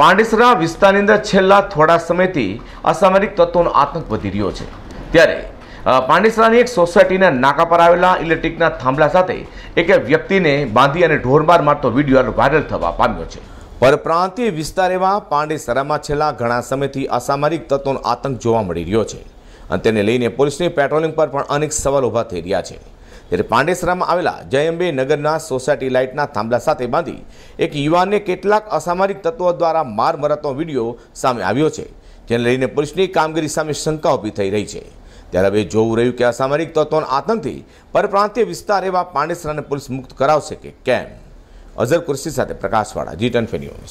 પાંડેસરા વિસ્તારની અંદર છેલ્લા થોડા સમયથી અસામરિક તત્વોનો આતંક વધી રહ્યો છે ત્યારે પાંડેસરાની એક સોસાયટીના નાકા પર આવેલા ઇલેક્ટ્રિકના થાંભલા સાથે એક વ્યક્તિને બાંધી અને ઢોરમાર મારતો વિડીયો વાયરલ થવા પામ્યો છે પરપ્રાંતીય વિસ્તાર એવા પાંડેસરામાં છેલ્લા ઘણા સમયથી અસામરિક તત્વોનો આતંક જોવા મળી રહ્યો છે અને તેને લઈને પોલીસની પેટ્રોલિંગ પર પણ અનેક સવાલ ઊભા થઈ રહ્યા છે ત્યારે પાંડેસરામાં આવેલા જયંબે નગરના સોસાયટી લાઇટના થાંભલા સાથે બાંધી એક યુવાનને કેટલાક અસામાજિક તત્વો દ્વારા માર મરતનો વિડીયો સામે આવ્યો છે જેને લઈને પોલીસની કામગીરી સામે શંકા ઊભી થઈ રહી છે ત્યારે હવે જોવું રહ્યું કે અસામરિક તત્વોના આતંકથી પરપ્રાંતીય વિસ્તાર એવા પાંડેસરાને પોલીસ મુક્ત કરાવશે કે કેમ અઝર કુર્સી સાથે પ્રકાશવાળા જી ટન ન્યૂઝ